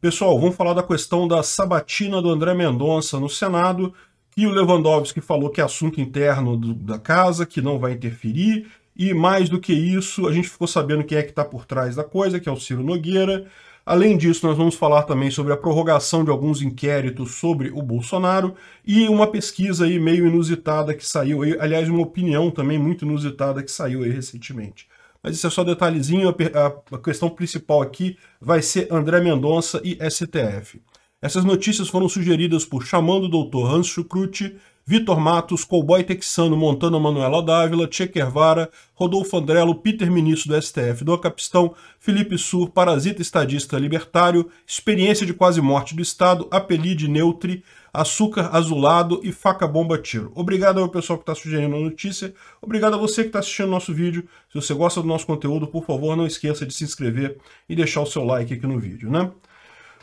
Pessoal, vamos falar da questão da sabatina do André Mendonça no Senado, que o Lewandowski falou que é assunto interno do, da casa, que não vai interferir, e mais do que isso, a gente ficou sabendo quem é que está por trás da coisa, que é o Ciro Nogueira. Além disso, nós vamos falar também sobre a prorrogação de alguns inquéritos sobre o Bolsonaro e uma pesquisa aí meio inusitada que saiu, aliás, uma opinião também muito inusitada que saiu aí recentemente. Mas isso é só detalhezinho. A, questão principal aqui vai ser André Mendonça e STF. Essas notícias foram sugeridas por Chamando o Dr. Hans Schukrut, Vitor Matos, Cowboy Texano, Montana Manuela Dávila, Che Vara, Rodolfo Andrello, Peter Ministro do STF do Capistão, Felipe Sur, Parasita Estadista Libertário, Experiência de Quase Morte do Estado, Apelide Neutre, Açúcar Azulado e Faca Bomba Tiro. Obrigado ao pessoal que está sugerindo a notícia, obrigado a você que está assistindo nosso vídeo. Se você gosta do nosso conteúdo, por favor, não esqueça de se inscrever e deixar o seu like aqui no vídeo, né?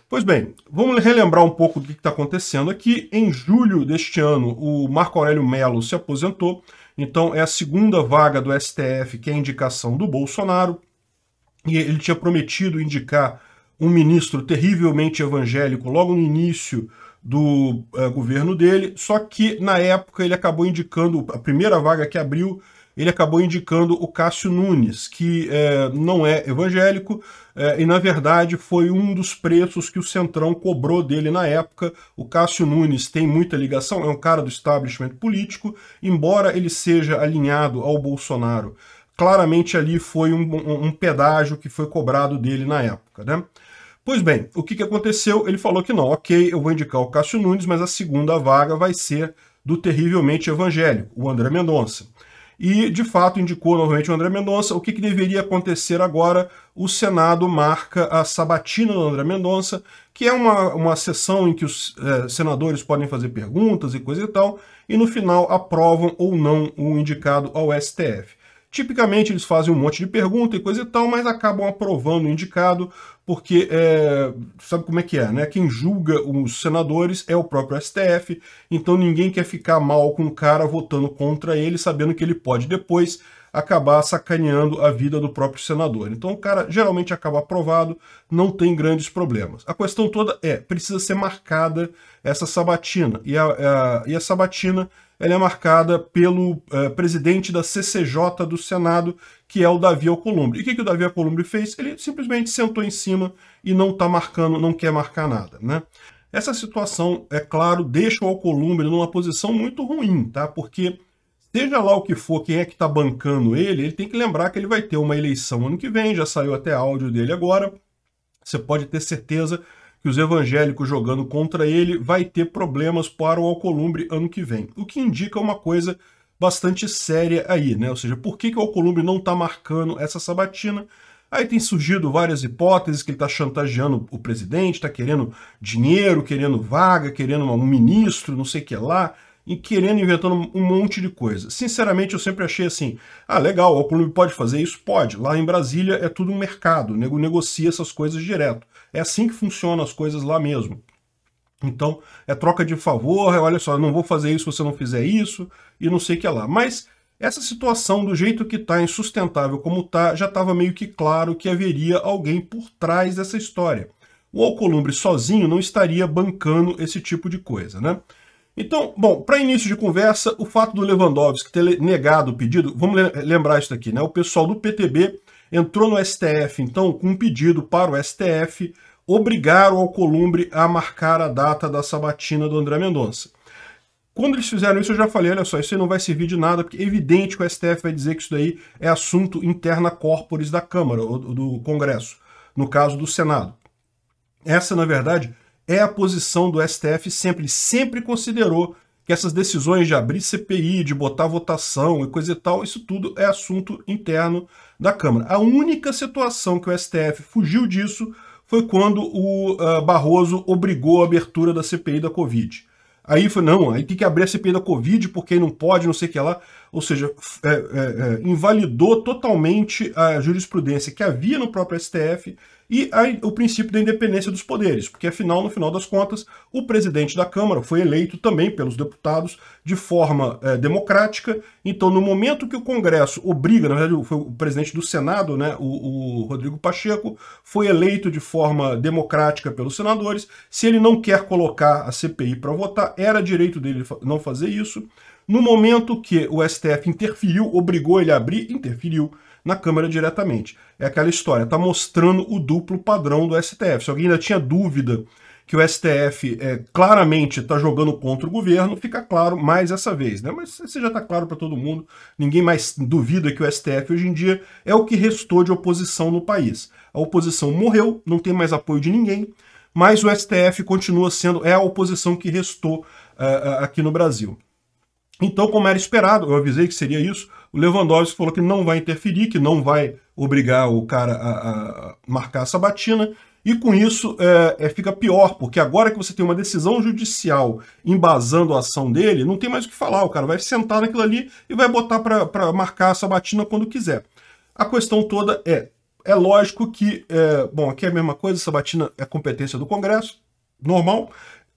Pois bem, vamos relembrar um pouco do que está acontecendo aqui. Em julho deste ano, o Marco Aurélio Melo se aposentou, então é a segunda vaga do STF, que é a indicação do Bolsonaro. E ele tinha prometido indicar um ministro terrivelmente evangélico logo no início do uh, governo dele, só que na época ele acabou indicando a primeira vaga que abriu ele acabou indicando o Cássio Nunes, que é, não é evangélico é, e, na verdade, foi um dos preços que o Centrão cobrou dele na época. O Cássio Nunes tem muita ligação, é um cara do establishment político, embora ele seja alinhado ao Bolsonaro. Claramente ali foi um, um, um pedágio que foi cobrado dele na época, né? Pois bem, o que, que aconteceu? Ele falou que não, ok, eu vou indicar o Cássio Nunes, mas a segunda vaga vai ser do terrivelmente evangélico, o André Mendonça. E, de fato, indicou novamente o André Mendonça. O que, que deveria acontecer agora? O Senado marca a sabatina do André Mendonça, que é uma, uma sessão em que os é, senadores podem fazer perguntas e coisa e tal, e no final aprovam ou não o indicado ao STF. Tipicamente eles fazem um monte de pergunta e coisa e tal, mas acabam aprovando o indicado, porque é, sabe como é que é, né? Quem julga os senadores é o próprio STF, então ninguém quer ficar mal com o cara votando contra ele, sabendo que ele pode depois acabar sacaneando a vida do próprio senador. Então o cara geralmente acaba aprovado, não tem grandes problemas. A questão toda é, precisa ser marcada essa sabatina. E a, a e a sabatina ela é marcada pelo é, presidente da CCJ do Senado, que é o Davi Alcolumbre. E o que, que o Davi Alcolumbre fez? Ele simplesmente sentou em cima e não está marcando, não quer marcar nada. Né? Essa situação, é claro, deixa o Alcolumbre numa posição muito ruim, tá? porque seja lá o que for, quem é que está bancando ele, ele tem que lembrar que ele vai ter uma eleição ano que vem, já saiu até áudio dele agora. Você pode ter certeza que os evangélicos jogando contra ele vai ter problemas para o Alcolumbre ano que vem. O que indica uma coisa bastante séria aí, né? Ou seja, por que, que o Alcolumbre não está marcando essa sabatina? Aí tem surgido várias hipóteses que ele está chantageando o presidente, está querendo dinheiro, querendo vaga, querendo um ministro, não sei o que lá e querendo inventando um monte de coisa. Sinceramente, eu sempre achei assim: ah, legal, o clube pode fazer isso? Pode. Lá em Brasília é tudo um mercado, o nego negocia essas coisas direto. É assim que funcionam as coisas lá mesmo. Então, é troca de favor, é, olha só, não vou fazer isso se você não fizer isso, e não sei o que lá. Mas essa situação, do jeito que está, insustentável como está, já estava meio que claro que haveria alguém por trás dessa história. O Alcolumbre sozinho não estaria bancando esse tipo de coisa, né? Então, bom, para início de conversa, o fato do Lewandowski ter negado o pedido, vamos lembrar isso aqui, né? O pessoal do PTB entrou no STF, então, com um pedido para o STF, obrigaram ao Columbre a marcar a data da sabatina do André Mendonça. Quando eles fizeram isso, eu já falei, olha só, isso aí não vai servir de nada, porque é evidente que o STF vai dizer que isso daí é assunto interna corporis da Câmara, ou do Congresso, no caso do Senado. Essa, na verdade, é a posição do STF sempre. Ele sempre considerou que essas decisões de abrir CPI, de botar votação e coisa e tal, isso tudo é assunto interno da Câmara. A única situação que o STF fugiu disso foi quando o uh, Barroso obrigou a abertura da CPI da Covid. Aí foi, não, aí tem que abrir a CPI da Covid, porque não pode, não sei o que lá ou seja, é, é, é, invalidou totalmente a jurisprudência que havia no próprio STF e a, o princípio da independência dos poderes, porque afinal, no final das contas, o presidente da Câmara foi eleito também pelos deputados de forma é, democrática. Então, no momento que o Congresso obriga, na verdade, foi o presidente do Senado, né, o, o Rodrigo Pacheco, foi eleito de forma democrática pelos senadores. Se ele não quer colocar a CPI para votar, era direito dele não fazer isso. No momento que o STF interferiu, obrigou ele a abrir, interferiu na Câmara diretamente. É aquela história, está mostrando o duplo padrão do STF. Se alguém ainda tinha dúvida que o STF é, claramente está jogando contra o governo, fica claro mais essa vez. Né? Mas isso já está claro para todo mundo, ninguém mais duvida que o STF hoje em dia é o que restou de oposição no país. A oposição morreu, não tem mais apoio de ninguém, mas o STF continua sendo, é a oposição que restou uh, uh, aqui no Brasil. Então, como era esperado, eu avisei que seria isso, o Lewandowski falou que não vai interferir, que não vai obrigar o cara a, a marcar a sabatina, e com isso é, é, fica pior, porque agora que você tem uma decisão judicial embasando a ação dele, não tem mais o que falar, o cara vai sentar naquilo ali e vai botar para marcar a sabatina quando quiser. A questão toda é, é lógico que, é, bom, aqui é a mesma coisa, sabatina é competência do Congresso, normal,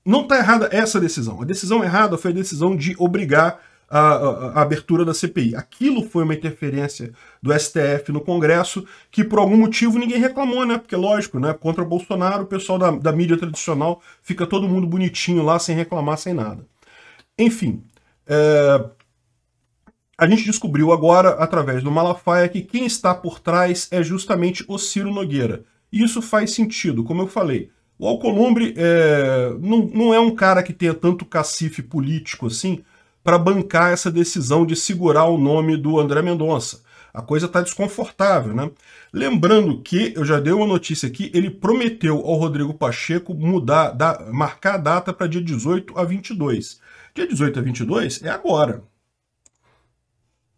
não está errada essa decisão. A decisão errada foi a decisão de obrigar a, a, a, abertura da CPI. Aquilo foi uma interferência do STF no Congresso que, por algum motivo, ninguém reclamou, né? Porque, lógico, né? contra Bolsonaro, o pessoal da, da mídia tradicional fica todo mundo bonitinho lá, sem reclamar, sem nada. Enfim, é... a gente descobriu agora, através do Malafaia, que quem está por trás é justamente o Ciro Nogueira. E isso faz sentido, como eu falei. O Alcolumbre é, não, não é um cara que tenha tanto cacife político assim para bancar essa decisão de segurar o nome do André Mendonça. A coisa está desconfortável, né? Lembrando que, eu já dei uma notícia aqui, ele prometeu ao Rodrigo Pacheco mudar, da, marcar a data para dia 18 a 22. Dia 18 a 22 é agora.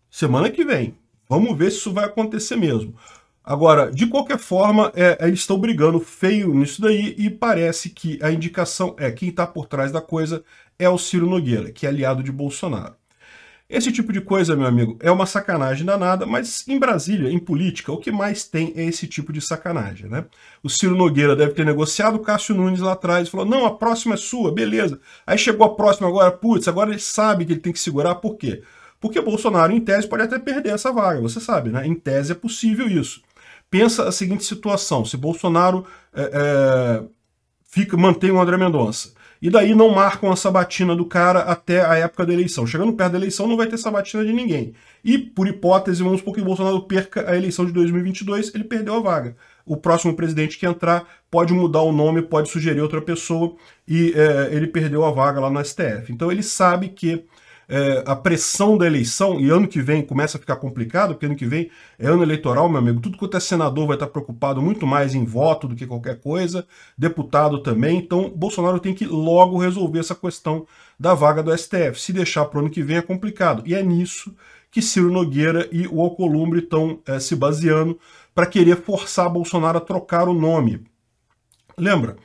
Semana que vem. Vamos ver se isso vai acontecer mesmo. Agora, de qualquer forma, é, eles é, estão brigando feio nisso daí e parece que a indicação é quem está por trás da coisa é o Ciro Nogueira, que é aliado de Bolsonaro. Esse tipo de coisa, meu amigo, é uma sacanagem danada, mas em Brasília, em política, o que mais tem é esse tipo de sacanagem, né? O Ciro Nogueira deve ter negociado o Cássio Nunes lá atrás, falou, não, a próxima é sua, beleza. Aí chegou a próxima agora, putz, agora ele sabe que ele tem que segurar, por quê? Porque Bolsonaro, em tese, pode até perder essa vaga, você sabe, né? Em tese é possível isso pensa a seguinte situação: se Bolsonaro é, é, fica, mantém o André Mendonça, e daí não marcam a sabatina do cara até a época da eleição. Chegando perto da eleição, não vai ter sabatina de ninguém. E, por hipótese, vamos supor que o Bolsonaro perca a eleição de 2022, ele perdeu a vaga. O próximo presidente que entrar pode mudar o nome, pode sugerir outra pessoa, e é, ele perdeu a vaga lá no STF. Então ele sabe que é, a pressão da eleição, e ano que vem começa a ficar complicado, porque ano que vem é ano eleitoral, meu amigo. Tudo quanto é senador vai estar preocupado muito mais em voto do que qualquer coisa, deputado também. Então, Bolsonaro tem que logo resolver essa questão da vaga do STF. Se deixar para o ano que vem é complicado. E é nisso que Ciro Nogueira e o Alcolumbre estão é, se baseando para querer forçar Bolsonaro a trocar o nome. Lembra?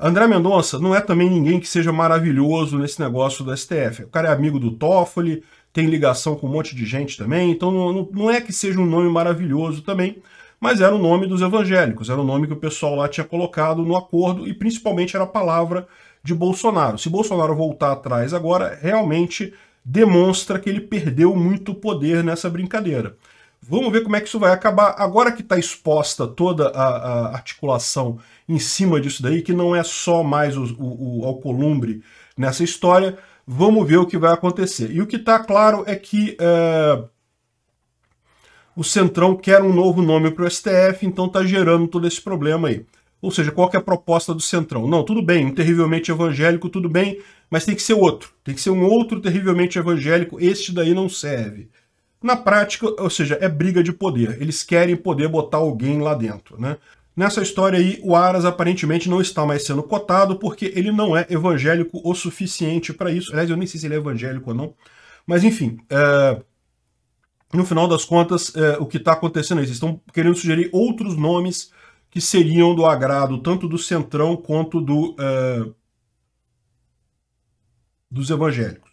André Mendonça não é também ninguém que seja maravilhoso nesse negócio do STF. O cara é amigo do Toffoli, tem ligação com um monte de gente também, então não, não é que seja um nome maravilhoso também, mas era o nome dos evangélicos, era o nome que o pessoal lá tinha colocado no acordo e principalmente era a palavra de Bolsonaro. Se Bolsonaro voltar atrás agora, realmente demonstra que ele perdeu muito poder nessa brincadeira. Vamos ver como é que isso vai acabar. Agora que está exposta toda a, a, articulação em cima disso daí, que não é só mais o, o, o Alcolumbre nessa história, vamos ver o que vai acontecer. E o que está claro é que é, o Centrão quer um novo nome para o STF, então está gerando todo esse problema aí. Ou seja, qual é a proposta do Centrão? Não, tudo bem, um terrivelmente evangélico, tudo bem, mas tem que ser outro. Tem que ser um outro terrivelmente evangélico, este daí não serve. Na prática, ou seja, é briga de poder. Eles querem poder botar alguém lá dentro, né? Nessa história aí, o Aras aparentemente não está mais sendo cotado porque ele não é evangélico o suficiente para isso. Aliás, eu nem sei se ele é evangélico ou não. Mas enfim, é... no final das contas, é... o que está acontecendo é eles estão querendo sugerir outros nomes que seriam do agrado tanto do centrão quanto do é... dos evangélicos.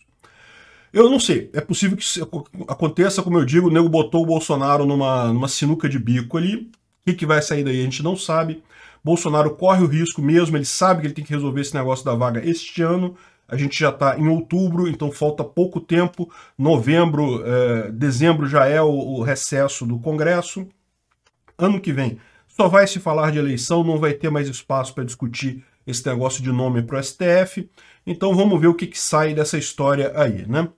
Eu não sei, é possível que aconteça, como eu digo, o nego botou o Bolsonaro numa, numa sinuca de bico ali. O que, que vai sair daí? A gente não sabe. Bolsonaro corre o risco mesmo, ele sabe que ele tem que resolver esse negócio da vaga este ano. A gente já está em outubro, então falta pouco tempo. Novembro, eh, dezembro já é o, o recesso do Congresso. Ano que vem só vai se falar de eleição, não vai ter mais espaço para discutir esse negócio de nome para o STF. Então vamos ver o que, que sai dessa história aí, né?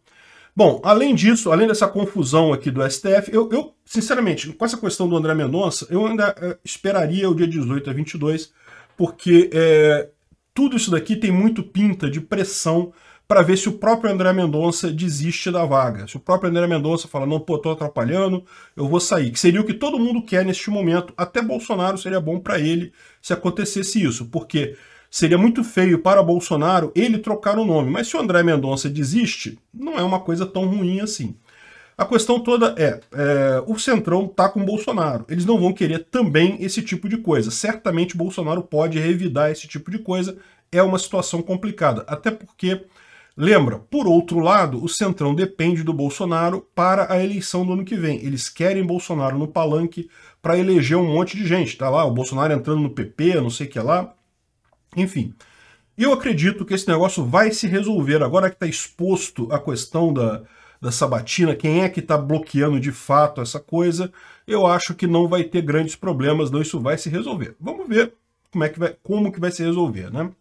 Bom, além disso, além dessa confusão aqui do STF, eu, eu sinceramente, com essa questão do André Mendonça, eu ainda é, esperaria o dia 18 a 22, porque é, tudo isso daqui tem muito pinta de pressão para ver se o próprio André Mendonça desiste da vaga. Se o próprio André Mendonça fala, não, pô, tô atrapalhando, eu vou sair. Que seria o que todo mundo quer neste momento. Até Bolsonaro seria bom para ele se acontecesse isso, porque Seria muito feio para Bolsonaro ele trocar o nome, mas se o André Mendonça desiste, não é uma coisa tão ruim assim. A questão toda é, é o Centrão está com Bolsonaro. Eles não vão querer também esse tipo de coisa. Certamente Bolsonaro pode revidar esse tipo de coisa. É uma situação complicada, até porque Lembra, por outro lado, o Centrão depende do Bolsonaro para a eleição do ano que vem. Eles querem Bolsonaro no palanque para eleger um monte de gente. Tá lá, o Bolsonaro entrando no PP, não sei o que lá. Enfim, eu acredito que esse negócio vai se resolver agora que está exposto a questão da, da Sabatina, quem é que está bloqueando de fato essa coisa, eu acho que não vai ter grandes problemas, não, isso vai se resolver. Vamos ver como, é que, vai, como que vai se resolver, né?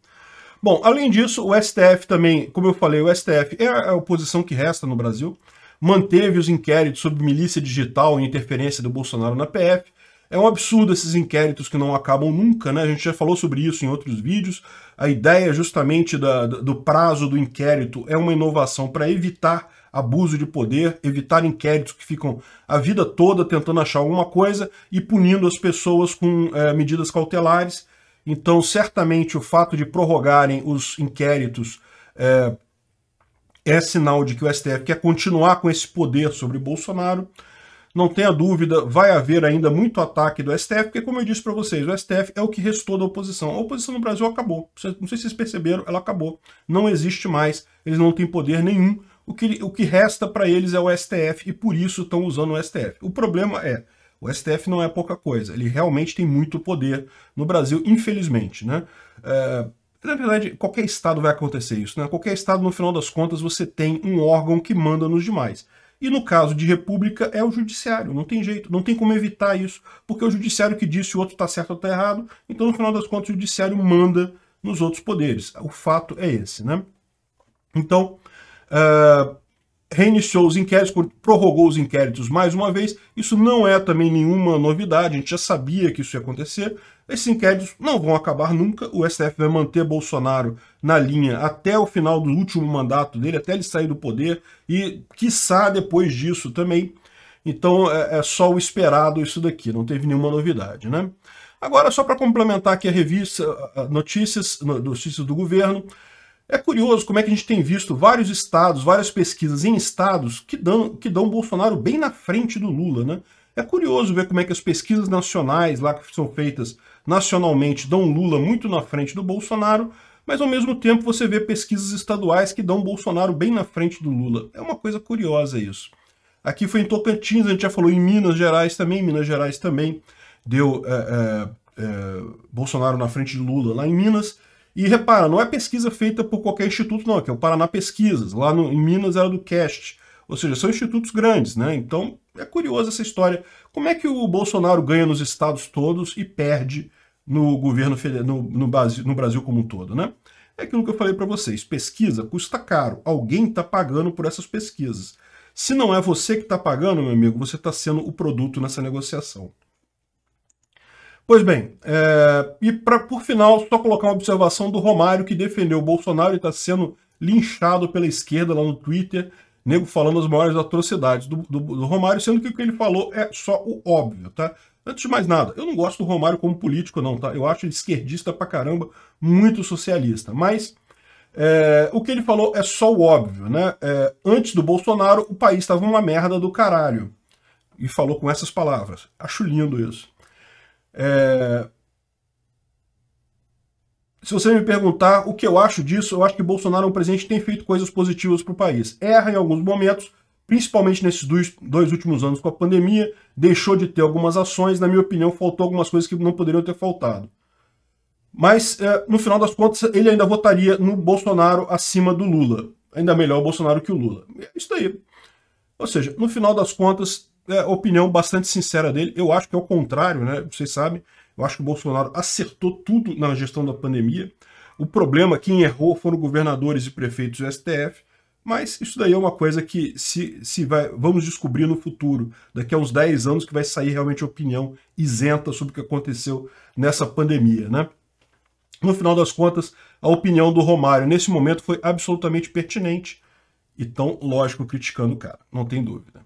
Bom, além disso, o STF também, como eu falei, o STF é a oposição que resta no Brasil, manteve os inquéritos sobre milícia digital e interferência do Bolsonaro na PF, é um absurdo esses inquéritos que não acabam nunca, né? A gente já falou sobre isso em outros vídeos. A ideia justamente da, do prazo do inquérito é uma inovação para evitar abuso de poder, evitar inquéritos que ficam a vida toda tentando achar alguma coisa e punindo as pessoas com é, medidas cautelares. Então, certamente, o fato de prorrogarem os inquéritos é, é sinal de que o STF quer continuar com esse poder sobre Bolsonaro não tenha dúvida, vai haver ainda muito ataque do STF, porque como eu disse para vocês, o STF é o que restou da oposição. A oposição no Brasil acabou. Não sei se vocês perceberam, ela acabou. Não existe mais, eles não têm poder nenhum. O que, o que resta para eles é o STF e por isso estão usando o STF. O problema é, o STF não é pouca coisa, ele realmente tem muito poder no Brasil, infelizmente. Né? É, na verdade, qualquer estado vai acontecer isso. Né? Qualquer estado, no final das contas, você tem um órgão que manda nos demais. E no caso de república é o judiciário, não tem jeito, não tem como evitar isso, porque é o judiciário que diz se o outro está certo ou está errado, então no final das contas o judiciário manda nos outros poderes. O fato é esse, né? Então, uh, reiniciou os inquéritos, prorrogou os inquéritos mais uma vez. Isso não é também nenhuma novidade, a gente já sabia que isso ia acontecer. Esses inquéritos não vão acabar nunca. O STF vai manter Bolsonaro na linha até o final do último mandato dele, até ele sair do poder e, quiçá, depois disso também. Então é, é só o esperado isso daqui, não teve nenhuma novidade, né? Agora, só para complementar aqui a revista Notícias, Notícias do Governo, é curioso como é que a gente tem visto vários estados, várias pesquisas em estados que dão, que dão Bolsonaro bem na frente do Lula, né? É curioso ver como é que as pesquisas nacionais lá que são feitas nacionalmente dão Lula muito na frente do Bolsonaro, mas ao mesmo tempo você vê pesquisas estaduais que dão Bolsonaro bem na frente do Lula. É uma coisa curiosa isso. Aqui foi em Tocantins, a gente já falou em Minas Gerais também, Minas Gerais também deu é, é, é, Bolsonaro na frente de Lula lá em Minas. E repara, não é pesquisa feita por qualquer instituto, não, que é o Paraná Pesquisas, lá no, em Minas era do CAST. Ou seja, são institutos grandes, né? Então é curiosa essa história. Como é que o Bolsonaro ganha nos estados todos e perde no governo no, no, Brasil, no Brasil como um todo, né? É aquilo que eu falei para vocês. Pesquisa custa caro. Alguém está pagando por essas pesquisas. Se não é você que está pagando, meu amigo, você está sendo o produto nessa negociação. Pois bem, é... e pra, por final, só colocar uma observação do Romário, que defendeu o Bolsonaro e está sendo linchado pela esquerda lá no Twitter, nego falando as maiores atrocidades do, do, do Romário, sendo que o que ele falou é só o óbvio, tá? Antes de mais nada, eu não gosto do Romário como político, não, tá? Eu acho ele esquerdista pra caramba, muito socialista. Mas é, o que ele falou é só o óbvio, né? É, antes do Bolsonaro, o país estava uma merda do caralho. E falou com essas palavras. Acho lindo isso. É... Se você me perguntar o que eu acho disso, eu acho que Bolsonaro é um presidente que tem feito coisas positivas para o país. Erra em alguns momentos, principalmente nesses dois, dois, últimos anos com a pandemia, deixou de ter algumas ações, na minha opinião, faltou algumas coisas que não poderiam ter faltado. Mas, é, no final das contas, ele ainda votaria no Bolsonaro acima do Lula. Ainda melhor o Bolsonaro que o Lula. É isso daí. Ou seja, no final das contas, é, opinião bastante sincera dele. Eu acho que é o contrário, né? Vocês sabem, eu acho que o Bolsonaro acertou tudo na gestão da pandemia. O problema, quem errou foram governadores e prefeitos do STF. Mas isso daí é uma coisa que se, se vai, vamos descobrir no futuro, daqui a uns 10 anos, que vai sair realmente opinião isenta sobre o que aconteceu nessa pandemia, né? No final das contas, a opinião do Romário nesse momento foi absolutamente pertinente. Então, lógico, criticando o cara, não tem dúvida.